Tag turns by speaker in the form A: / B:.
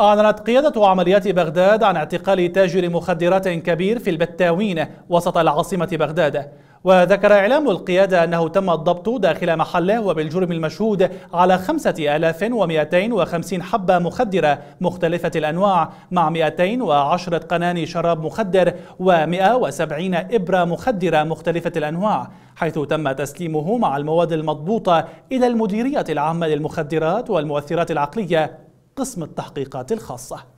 A: أعلنت قيادة عمليات بغداد عن اعتقال تاجر مخدرات كبير في البتاوين وسط العاصمة بغداد وذكر إعلام القيادة أنه تم الضبط داخل محله وبالجرم المشهود على 5250 حبة مخدرة مختلفة الأنواع مع 210 قناني شراب مخدر و170 إبرة مخدرة مختلفة الأنواع حيث تم تسليمه مع المواد المضبوطة إلى المديرية العامة للمخدرات والمؤثرات العقلية قسم التحقيقات الخاصه